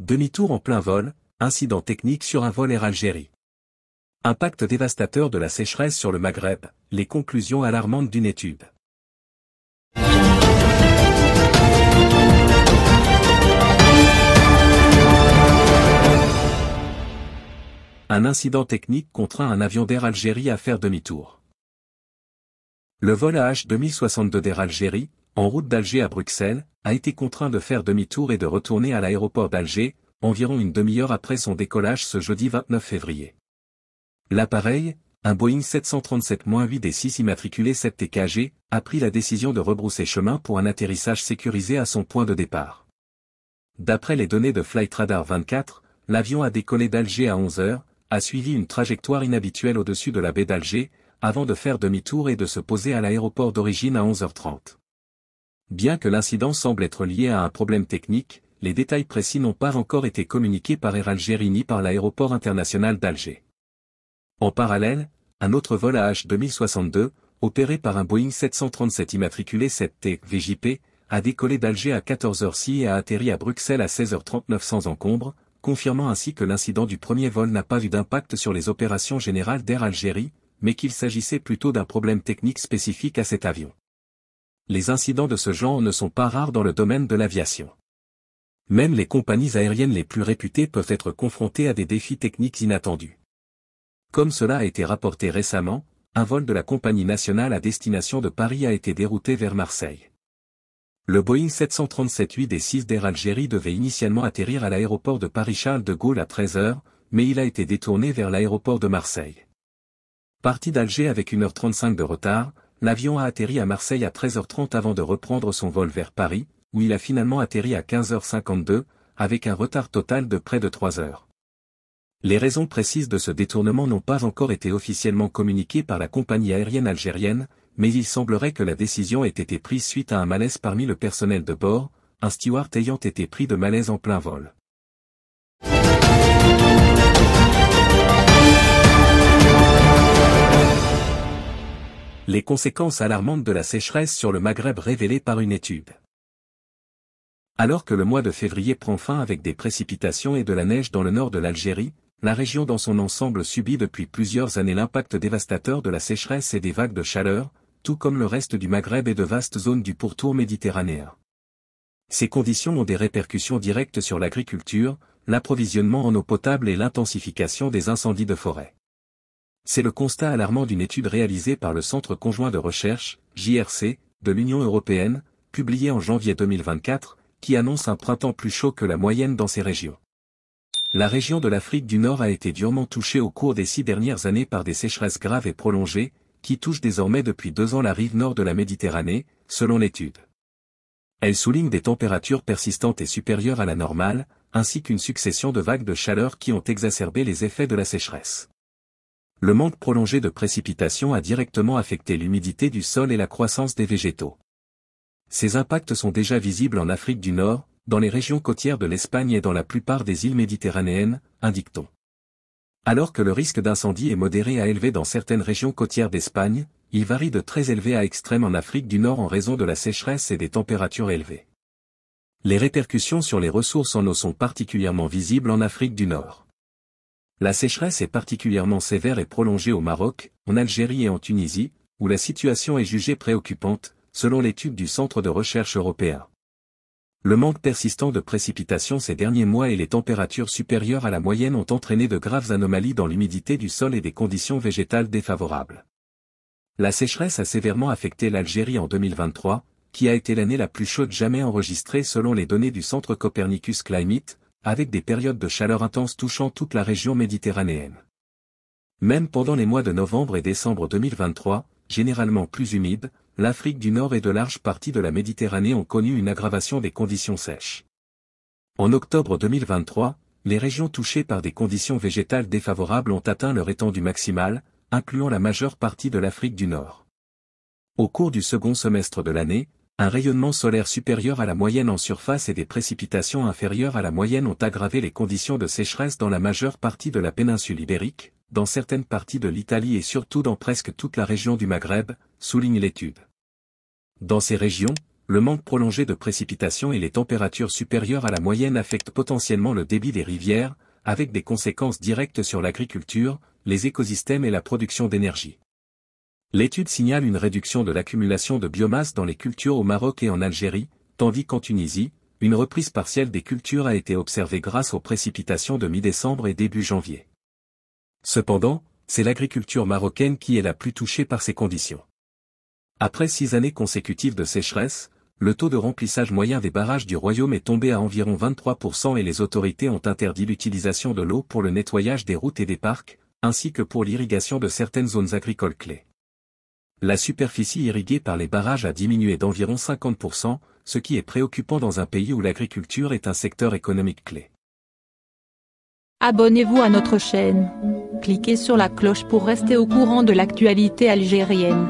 Demi-tour en plein vol, incident technique sur un vol Air Algérie. Impact dévastateur de la sécheresse sur le Maghreb, les conclusions alarmantes d'une étude. Un incident technique contraint un avion d'Air Algérie à faire demi-tour. Le vol AH 2062 d'Air Algérie, en route d'Alger à Bruxelles, a été contraint de faire demi-tour et de retourner à l'aéroport d'Alger, environ une demi-heure après son décollage ce jeudi 29 février. L'appareil, un Boeing 737-8 des 6 immatriculés 7TKG, a pris la décision de rebrousser chemin pour un atterrissage sécurisé à son point de départ. D'après les données de Radar 24, l'avion a décollé d'Alger à 11h, a suivi une trajectoire inhabituelle au-dessus de la baie d'Alger, avant de faire demi-tour et de se poser à l'aéroport d'origine à 11h30. Bien que l'incident semble être lié à un problème technique, les détails précis n'ont pas encore été communiqués par Air Algérie ni par l'aéroport international d'Alger. En parallèle, un autre vol à H2062, opéré par un Boeing 737 immatriculé 7T VJP, a décollé d'Alger à 14h06 et a atterri à Bruxelles à 16h39 sans encombre, confirmant ainsi que l'incident du premier vol n'a pas eu d'impact sur les opérations générales d'Air Algérie, mais qu'il s'agissait plutôt d'un problème technique spécifique à cet avion les incidents de ce genre ne sont pas rares dans le domaine de l'aviation. Même les compagnies aériennes les plus réputées peuvent être confrontées à des défis techniques inattendus. Comme cela a été rapporté récemment, un vol de la compagnie nationale à destination de Paris a été dérouté vers Marseille. Le Boeing 737-8 des 6 d'Air Algérie devait initialement atterrir à l'aéroport de Paris-Charles de Gaulle à 13h, mais il a été détourné vers l'aéroport de Marseille. Parti d'Alger avec 1h35 de retard, l'avion a atterri à Marseille à 13h30 avant de reprendre son vol vers Paris, où il a finalement atterri à 15h52, avec un retard total de près de 3 heures. Les raisons précises de ce détournement n'ont pas encore été officiellement communiquées par la compagnie aérienne algérienne, mais il semblerait que la décision ait été prise suite à un malaise parmi le personnel de bord, un steward ayant été pris de malaise en plein vol. les conséquences alarmantes de la sécheresse sur le Maghreb révélées par une étude. Alors que le mois de février prend fin avec des précipitations et de la neige dans le nord de l'Algérie, la région dans son ensemble subit depuis plusieurs années l'impact dévastateur de la sécheresse et des vagues de chaleur, tout comme le reste du Maghreb et de vastes zones du pourtour méditerranéen. Ces conditions ont des répercussions directes sur l'agriculture, l'approvisionnement en eau potable et l'intensification des incendies de forêt. C'est le constat alarmant d'une étude réalisée par le Centre conjoint de recherche, JRC, de l'Union européenne, publiée en janvier 2024, qui annonce un printemps plus chaud que la moyenne dans ces régions. La région de l'Afrique du Nord a été durement touchée au cours des six dernières années par des sécheresses graves et prolongées, qui touchent désormais depuis deux ans la rive nord de la Méditerranée, selon l'étude. Elle souligne des températures persistantes et supérieures à la normale, ainsi qu'une succession de vagues de chaleur qui ont exacerbé les effets de la sécheresse le manque prolongé de précipitations a directement affecté l'humidité du sol et la croissance des végétaux. Ces impacts sont déjà visibles en Afrique du Nord, dans les régions côtières de l'Espagne et dans la plupart des îles méditerranéennes, indique-t-on. Alors que le risque d'incendie est modéré à élevé dans certaines régions côtières d'Espagne, il varie de très élevé à extrême en Afrique du Nord en raison de la sécheresse et des températures élevées. Les répercussions sur les ressources en eau sont particulièrement visibles en Afrique du Nord. La sécheresse est particulièrement sévère et prolongée au Maroc, en Algérie et en Tunisie, où la situation est jugée préoccupante, selon l'étude du Centre de recherche européen. Le manque persistant de précipitations ces derniers mois et les températures supérieures à la moyenne ont entraîné de graves anomalies dans l'humidité du sol et des conditions végétales défavorables. La sécheresse a sévèrement affecté l'Algérie en 2023, qui a été l'année la plus chaude jamais enregistrée selon les données du Centre Copernicus Climate, avec des périodes de chaleur intense touchant toute la région méditerranéenne. Même pendant les mois de novembre et décembre 2023, généralement plus humides, l'Afrique du Nord et de larges parties de la Méditerranée ont connu une aggravation des conditions sèches. En octobre 2023, les régions touchées par des conditions végétales défavorables ont atteint leur étendue maximale, incluant la majeure partie de l'Afrique du Nord. Au cours du second semestre de l'année, un rayonnement solaire supérieur à la moyenne en surface et des précipitations inférieures à la moyenne ont aggravé les conditions de sécheresse dans la majeure partie de la péninsule ibérique, dans certaines parties de l'Italie et surtout dans presque toute la région du Maghreb, souligne l'étude. Dans ces régions, le manque prolongé de précipitations et les températures supérieures à la moyenne affectent potentiellement le débit des rivières, avec des conséquences directes sur l'agriculture, les écosystèmes et la production d'énergie. L'étude signale une réduction de l'accumulation de biomasse dans les cultures au Maroc et en Algérie, tandis qu'en Tunisie, une reprise partielle des cultures a été observée grâce aux précipitations de mi-décembre et début janvier. Cependant, c'est l'agriculture marocaine qui est la plus touchée par ces conditions. Après six années consécutives de sécheresse, le taux de remplissage moyen des barrages du royaume est tombé à environ 23% et les autorités ont interdit l'utilisation de l'eau pour le nettoyage des routes et des parcs, ainsi que pour l'irrigation de certaines zones agricoles clés la superficie irriguée par les barrages a diminué d'environ 50%, ce qui est préoccupant dans un pays où l'agriculture est un secteur économique clé. Abonnez-vous à notre chaîne. Cliquez sur la cloche pour rester au courant de l'actualité algérienne.